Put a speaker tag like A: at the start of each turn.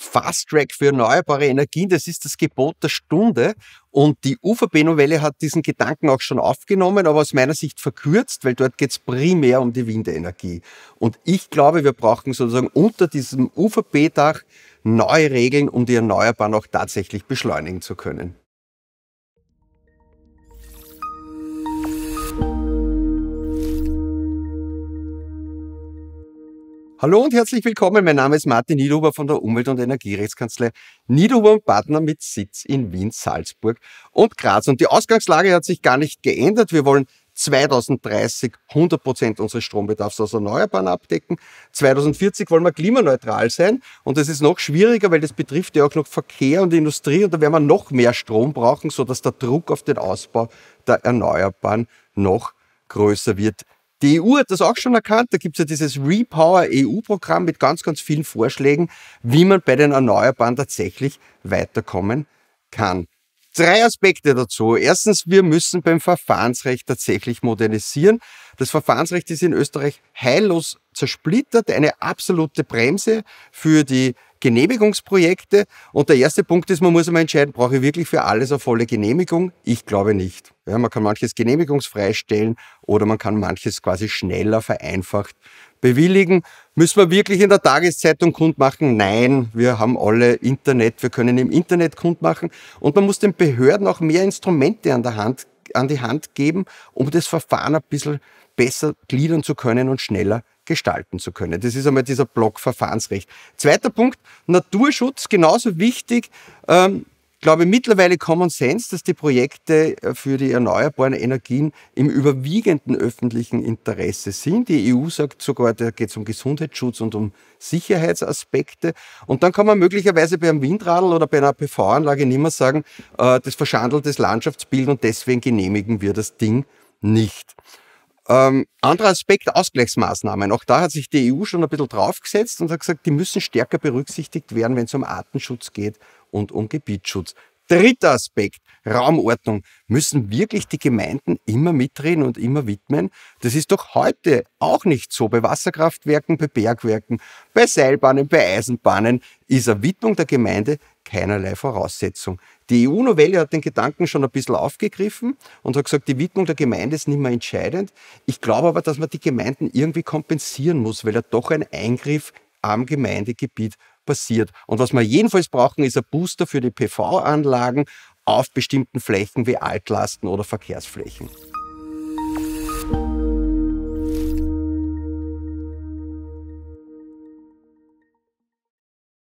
A: Fast Track für erneuerbare Energien, das ist das Gebot der Stunde. Und die UVP-Novelle hat diesen Gedanken auch schon aufgenommen, aber aus meiner Sicht verkürzt, weil dort geht es primär um die Windenergie. Und ich glaube, wir brauchen sozusagen unter diesem UVP-Dach neue Regeln, um die Erneuerbaren auch tatsächlich beschleunigen zu können. Hallo und herzlich willkommen. Mein Name ist Martin Niederhuber von der Umwelt- und Energierechtskanzlei Niederhuber und Partner mit Sitz in Wien, Salzburg und Graz. Und die Ausgangslage hat sich gar nicht geändert. Wir wollen 2030 100 Prozent unseres Strombedarfs aus Erneuerbaren abdecken. 2040 wollen wir klimaneutral sein. Und das ist noch schwieriger, weil das betrifft ja auch noch Verkehr und Industrie. Und da werden wir noch mehr Strom brauchen, sodass der Druck auf den Ausbau der Erneuerbaren noch größer wird die EU hat das auch schon erkannt. Da gibt es ja dieses Repower EU-Programm mit ganz, ganz vielen Vorschlägen, wie man bei den Erneuerbaren tatsächlich weiterkommen kann. Drei Aspekte dazu. Erstens, wir müssen beim Verfahrensrecht tatsächlich modernisieren. Das Verfahrensrecht ist in Österreich heillos zersplittert, eine absolute Bremse für die Genehmigungsprojekte. Und der erste Punkt ist, man muss immer entscheiden, brauche ich wirklich für alles eine volle Genehmigung? Ich glaube nicht. Ja, man kann manches genehmigungsfrei stellen oder man kann manches quasi schneller vereinfacht bewilligen. Müssen wir wirklich in der Tageszeitung kundmachen? Nein, wir haben alle Internet, wir können im Internet kundmachen. Und man muss den Behörden auch mehr Instrumente an, der Hand, an die Hand geben, um das Verfahren ein bisschen besser gliedern zu können und schneller gestalten zu können. Das ist einmal dieser Block Verfahrensrecht. Zweiter Punkt, Naturschutz, genauso wichtig. Ähm, ich glaube mittlerweile Common Sense, dass die Projekte äh, für die erneuerbaren Energien im überwiegenden öffentlichen Interesse sind. Die EU sagt sogar, da geht es um Gesundheitsschutz und um Sicherheitsaspekte. Und dann kann man möglicherweise bei einem Windradl oder bei einer PV-Anlage nicht mehr sagen, äh, das verschandelt das Landschaftsbild und deswegen genehmigen wir das Ding nicht. Ähm, anderer Aspekt, Ausgleichsmaßnahmen. Auch da hat sich die EU schon ein bisschen draufgesetzt und hat gesagt, die müssen stärker berücksichtigt werden, wenn es um Artenschutz geht und um Gebietsschutz. Dritter Aspekt, Raumordnung, müssen wirklich die Gemeinden immer mitreden und immer widmen. Das ist doch heute auch nicht so. Bei Wasserkraftwerken, bei Bergwerken, bei Seilbahnen, bei Eisenbahnen ist eine Widmung der Gemeinde keinerlei Voraussetzung. Die EU-Novelle hat den Gedanken schon ein bisschen aufgegriffen und hat gesagt, die Widmung der Gemeinde ist nicht mehr entscheidend. Ich glaube aber, dass man die Gemeinden irgendwie kompensieren muss, weil ja doch ein Eingriff am Gemeindegebiet passiert. Und was wir jedenfalls brauchen, ist ein Booster für die PV-Anlagen auf bestimmten Flächen wie Altlasten oder Verkehrsflächen.